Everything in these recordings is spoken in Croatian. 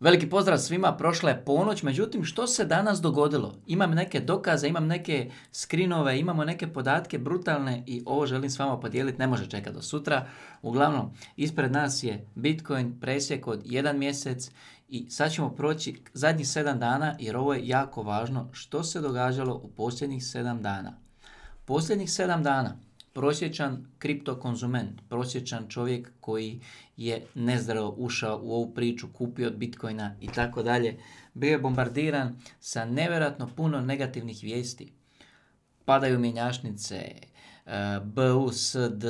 Veliki pozdrav svima, prošla je ponoć, međutim što se danas dogodilo? Imam neke dokaze, imam neke skrinove, imamo neke podatke brutalne i ovo želim s vama podijeliti, ne može čekati do sutra. Uglavnom, ispred nas je Bitcoin presjek od jedan mjesec i sad ćemo proći zadnjih sedam dana jer ovo je jako važno što se događalo u posljednjih sedam dana. Posljednjih sedam dana prosječan konzument prosječan čovjek koji je nezdravo ušao u ovu priču, kupio od bitcoina i tako dalje, bio je bombardiran sa nevjerojatno puno negativnih vijesti. Padaju mjenjačnice, e, BUSD,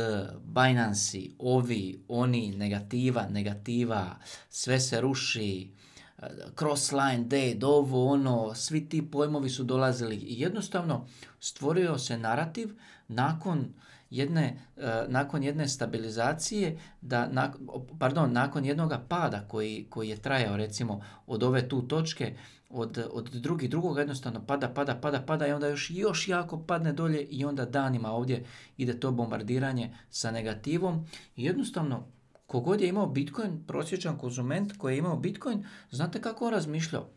Binance, ovi, oni, negativa, negativa, sve se ruši, e, crossline, dead, ovo, ono, svi ti pojmovi su dolazili i jednostavno stvorio se narativ nakon jedne, e, nakon jedne stabilizacije, da, pardon, nakon jednog pada koji, koji je trajao recimo od ove tu točke, od, od drugi drugog jednostavno pada, pada, pada, pada i onda još, još jako padne dolje i onda danima ovdje ide to bombardiranje sa negativom. I jednostavno, kogod je imao Bitcoin, prosječan konzument koji je imao Bitcoin, znate kako on razmišljao?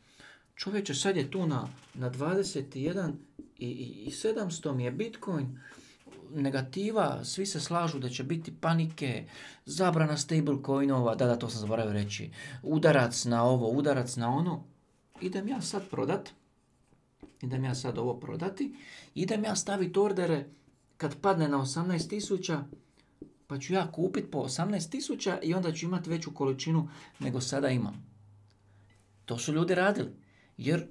Čovječe, sad je tu na, na 21 i, i, 700 mi je Bitcoin, negativa, svi se slažu da će biti panike, zabrana coinova, da, da, to sam zaboravio reći, udarac na ovo, udarac na ono, idem ja sad prodat, idem ja sad ovo prodati, idem ja staviti ordere kad padne na 18.000, pa ću ja kupit po 18.000 i onda ću imati veću količinu nego sada imam. To su ljudi radili, jer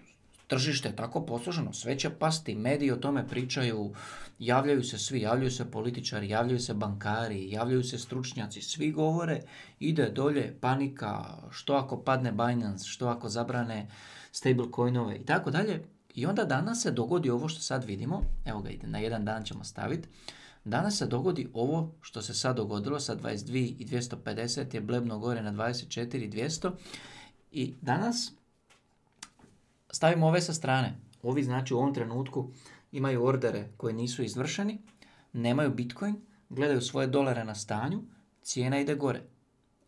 tržište je tako posloženo sve će pasti, mediji o tome pričaju, javljaju se svi, javljaju se političari, javljaju se bankari, javljaju se stručnjaci, svi govore, ide dolje panika, što ako padne Binance, što ako zabrane stablecoinove i tako dalje. I onda danas se dogodi ovo što sad vidimo, evo ga ide, na jedan dan ćemo staviti, Danas se dogodi ovo što se sad dogodilo sa 22 i 250 je blebno gore na 24 i 200 i danas stavimo ove sa strane. Ovi znači u ovom trenutku imaju ordere koje nisu izvršeni, nemaju bitcoin, gledaju svoje dolare na stanju, cijena ide gore.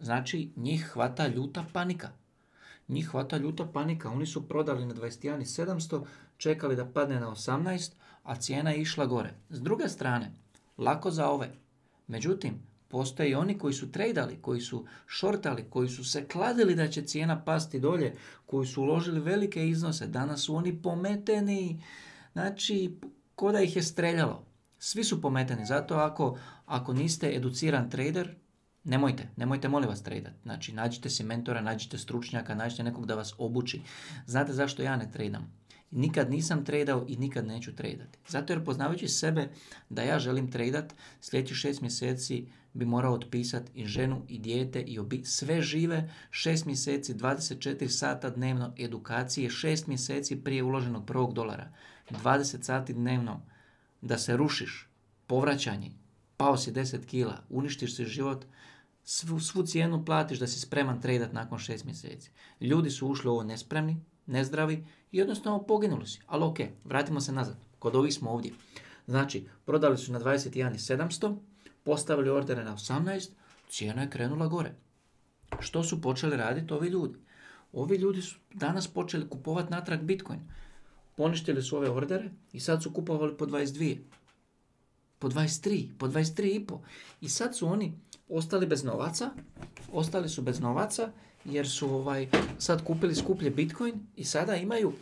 Znači njih hvata ljuta panika. Njih hvata ljuta panika. Oni su prodali na 21.700, čekali da padne na 18, a cijena je išla gore. S druge strane, lako za ove. Međutim, Postoje i oni koji su tradali, koji su šortali, koji su se kladili da će cijena pasti dolje, koji su uložili velike iznose. Danas su oni pometeni, znači ko da ih je streljalo. Svi su pometeni, zato ako, ako niste educiran trader, Nemojte, nemojte molim vas tradat. Znači, nađite si mentora, nađite stručnjaka, nađite nekog da vas obuči. Znate zašto ja ne tradam? nikad nisam tradao i nikad neću tradati. Zato jer poznavajući sebe da ja želim tradat, sljedeći šest mjeseci bi morao otpisati i ženu i dijete i obi sve žive, šest mjeseci, 24 sata dnevno edukacije, šest mjeseci prije uloženog prvog dolara, 20 sati dnevno da se rušiš, povraćanje, pao si 10 kila, uništiš si život, svu, svu cijenu platiš da si spreman tradat nakon šest mjeseci. Ljudi su ušli ovo nespremni, nezdravi i jednostavno poginuli si. Ali ok, vratimo se nazad. Kod ovih smo ovdje. Znači, prodali su na 21.700, postavili ordere na 18, cijena je krenula gore. Što su počeli raditi ovi ljudi? Ovi ljudi su danas počeli kupovati natrag Bitcoin. Poništili su ove ordere i sad su kupovali po 22, po 23, po 23,5. I sad su oni ostali bez novaca, ostali su bez novaca jer su ovaj, sad kupili skuplje Bitcoin i sada imaju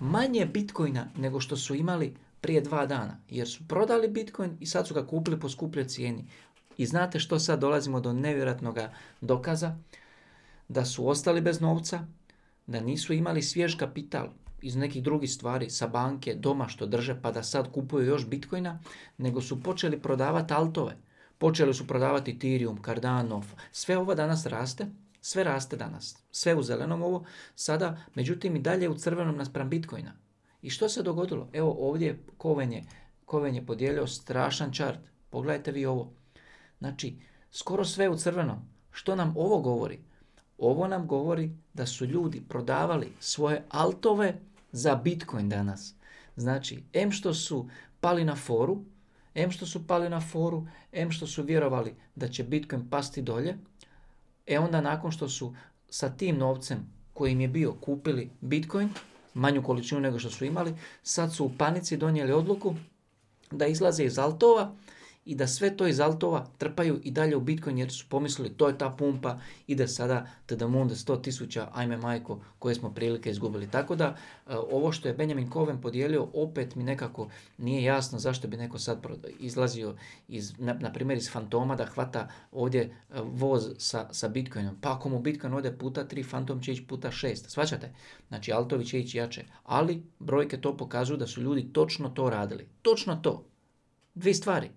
manje Bitcoina nego što su imali prije dva dana jer su prodali Bitcoin i sad su ga kupili po skupljoj cijeni. I znate što sad dolazimo do nevjerojatnog dokaza da su ostali bez novca, da nisu imali svjež kapital iz nekih drugih stvari sa banke, doma što drže pa da sad kupuju još bitcoina, nego su počeli prodavati altove Počeli su prodavati Ethereum, Cardano, sve ovo danas raste, sve raste danas, sve u zelenom ovo, sada, međutim i dalje u crvenom naspram Bitcoina. I što se dogodilo? Evo ovdje Koven je, Koven je podijelio strašan čart, pogledajte vi ovo. Znači, skoro sve u crvenom. Što nam ovo govori? Ovo nam govori da su ljudi prodavali svoje altove za Bitcoin danas. Znači, em što su pali na foru, em što su pali na foru, em što su vjerovali da će Bitcoin pasti dolje, e onda nakon što su sa tim novcem koji im je bio kupili Bitcoin, manju količinu nego što su imali, sad su u panici donijeli odluku da izlaze iz altova i da sve to iz altova trpaju i dalje u Bitcoin jer su pomislili to je ta pumpa, ide sada onda 100 tisuća, ajme majko, koje smo prilike izgubili. Tako da e, ovo što je Benjamin Coven podijelio, opet mi nekako nije jasno zašto bi neko sad izlazio, iz, na, primjer iz fantoma da hvata ovdje e, voz sa, sa Bitcoinom. Pa ako mu Bitcoin ode puta 3, fantom će ići puta 6. Svaćate? Znači altovi će ići jače. Ali brojke to pokazuju da su ljudi točno to radili. Točno to. Dvi stvari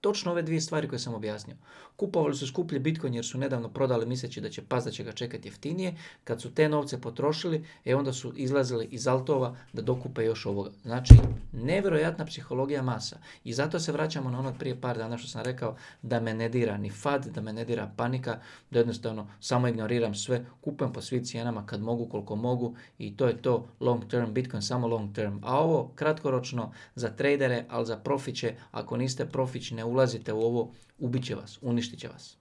točno ove dvije stvari koje sam objasnio. Kupovali su skuplje Bitcoin jer su nedavno prodali misleći da će pas da će ga čekati jeftinije. Kad su te novce potrošili, e onda su izlazili iz altova da dokupe još ovoga. Znači, nevjerojatna psihologija masa. I zato se vraćamo na ono prije par dana što sam rekao, da me ne dira ni fad, da me ne dira panika, da jednostavno samo ignoriram sve, kupujem po svim cijenama kad mogu, koliko mogu i to je to long term Bitcoin, samo long term. A ovo kratkoročno za tradere, ali za profiće, ako niste profić ulazite u ovo, ubit će vas, uništit će vas.